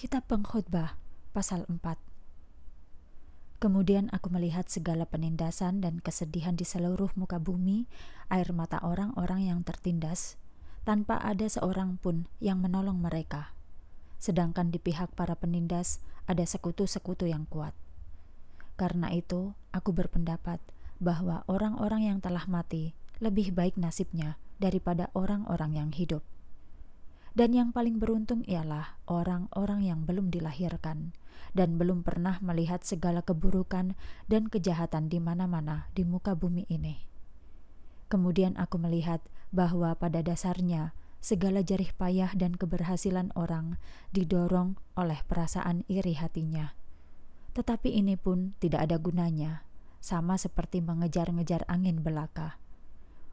Kitab Pengkhotbah pasal 4 Kemudian aku melihat segala penindasan dan kesedihan di seluruh muka bumi, air mata orang-orang yang tertindas, tanpa ada seorang pun yang menolong mereka. Sedangkan di pihak para penindas ada sekutu-sekutu yang kuat. Karena itu, aku berpendapat bahwa orang-orang yang telah mati lebih baik nasibnya daripada orang-orang yang hidup. Dan yang paling beruntung ialah orang-orang yang belum dilahirkan dan belum pernah melihat segala keburukan dan kejahatan di mana-mana di muka bumi ini. Kemudian aku melihat bahwa pada dasarnya segala jerih payah dan keberhasilan orang didorong oleh perasaan iri hatinya. Tetapi ini pun tidak ada gunanya, sama seperti mengejar-ngejar angin belaka.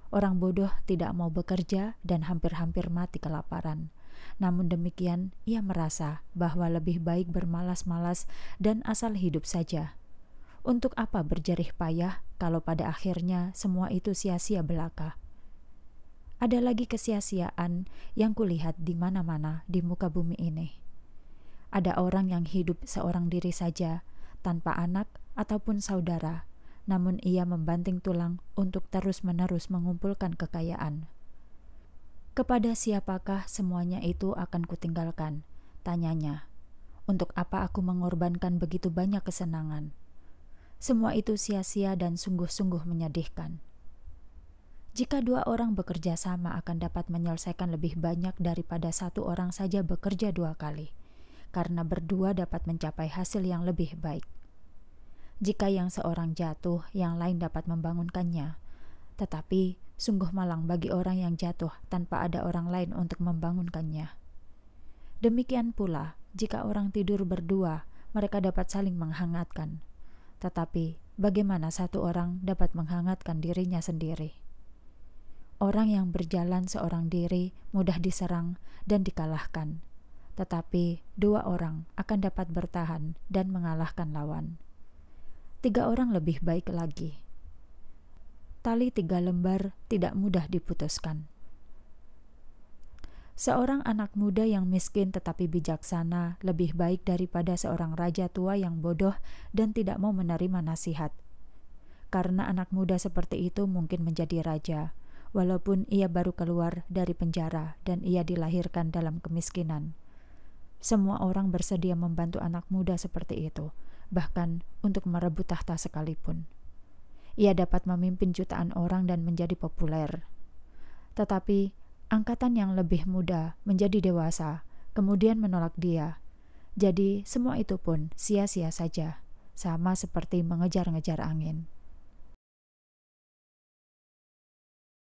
Orang bodoh tidak mau bekerja dan hampir-hampir mati kelaparan. Namun demikian, ia merasa bahwa lebih baik bermalas-malas dan asal hidup saja. Untuk apa berjerih payah kalau pada akhirnya semua itu sia-sia belaka? Ada lagi kesia-siaan yang kulihat di mana-mana di muka bumi ini. Ada orang yang hidup seorang diri saja, tanpa anak ataupun saudara, namun ia membanting tulang untuk terus-menerus mengumpulkan kekayaan. Kepada siapakah semuanya itu akan kutinggalkan? Tanyanya. Untuk apa aku mengorbankan begitu banyak kesenangan? Semua itu sia-sia dan sungguh-sungguh menyedihkan. Jika dua orang bekerja sama akan dapat menyelesaikan lebih banyak daripada satu orang saja bekerja dua kali, karena berdua dapat mencapai hasil yang lebih baik. Jika yang seorang jatuh, yang lain dapat membangunkannya. Tetapi sungguh malang bagi orang yang jatuh tanpa ada orang lain untuk membangunkannya. Demikian pula, jika orang tidur berdua, mereka dapat saling menghangatkan. Tetapi, bagaimana satu orang dapat menghangatkan dirinya sendiri? Orang yang berjalan seorang diri mudah diserang dan dikalahkan, tetapi dua orang akan dapat bertahan dan mengalahkan lawan tiga orang lebih baik lagi. Tali tiga lembar tidak mudah diputuskan. Seorang anak muda yang miskin tetapi bijaksana lebih baik daripada seorang raja tua yang bodoh dan tidak mau menerima nasihat. Karena anak muda seperti itu mungkin menjadi raja, walaupun ia baru keluar dari penjara dan ia dilahirkan dalam kemiskinan. Semua orang bersedia membantu anak muda seperti itu, bahkan untuk merebut tahta sekalipun. Ia dapat memimpin jutaan orang dan menjadi populer. Tetapi angkatan yang lebih muda menjadi dewasa, kemudian menolak dia. Jadi semua itu pun sia-sia saja, sama seperti mengejar-ngejar angin.